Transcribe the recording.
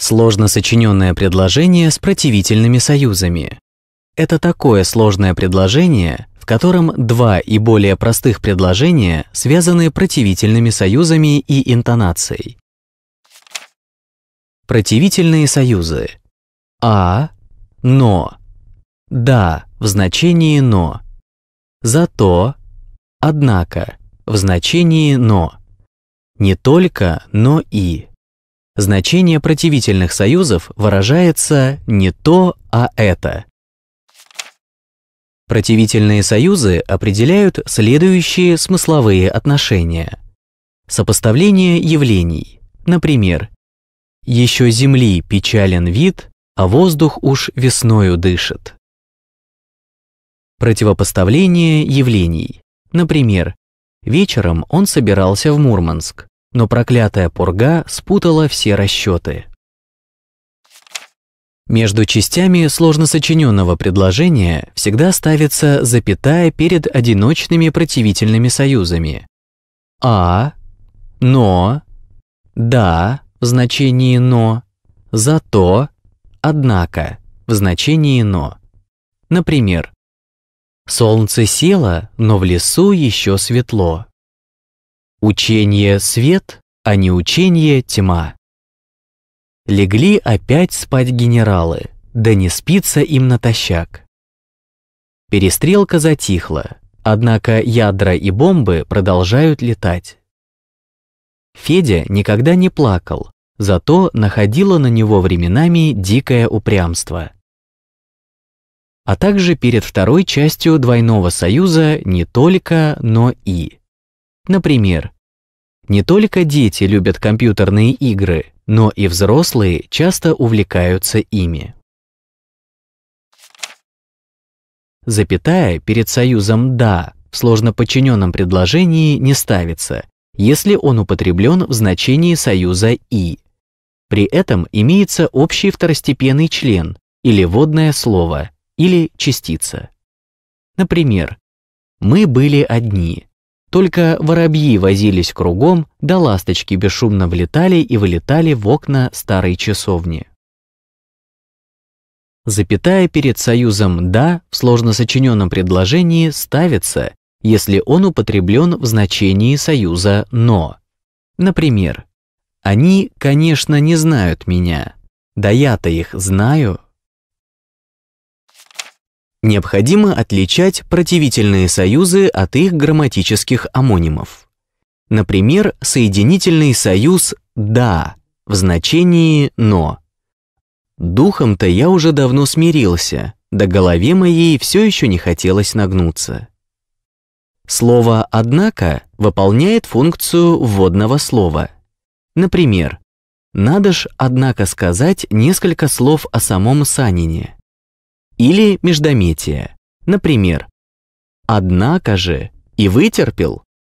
Сложно сочиненное предложение с противительными союзами. Это такое сложное предложение, в котором два и более простых предложения связаны противительными союзами и интонацией. Противительные союзы. А, но. Да в значении но. Зато, однако в значении но. Не только, но и. Значение противительных союзов выражается не то, а это. Противительные союзы определяют следующие смысловые отношения. Сопоставление явлений. Например, «Еще земли печален вид, а воздух уж весною дышит». Противопоставление явлений. Например, вечером он собирался в Мурманск, но проклятая пурга спутала все расчеты. Между частями сложно сочиненного предложения всегда ставится запятая перед одиночными противительными союзами. А, но, да в значении но, зато, однако в значении но. Например, солнце село, но в лесу еще светло. Учение – свет, а не учение – тьма. Легли опять спать генералы, да не спится им натощак. Перестрелка затихла, однако ядра и бомбы продолжают летать. Федя никогда не плакал, зато находило на него временами дикое упрямство. А также перед второй частью двойного союза не только, но и. Например, не только дети любят компьютерные игры, но и взрослые часто увлекаются ими. Запятая перед союзом «да» в сложно подчиненном предложении не ставится, если он употреблен в значении союза «и». При этом имеется общий второстепенный член или водное слово, или частица. Например, «мы были одни», только воробьи возились кругом, да ласточки бесшумно влетали и вылетали в окна старой часовни. Запятая перед союзом «да» в сложно сочиненном предложении ставится, если он употреблен в значении союза «но». Например, «Они, конечно, не знают меня, да я-то их знаю». Необходимо отличать противительные союзы от их грамматических амонимов. Например, соединительный союз «да» в значении «но». Духом-то я уже давно смирился, да голове моей все еще не хотелось нагнуться. Слово «однако» выполняет функцию вводного слова. Например, надо ж, однако, сказать несколько слов о самом Санине или междометие. Например, «Однако же и вытерпел»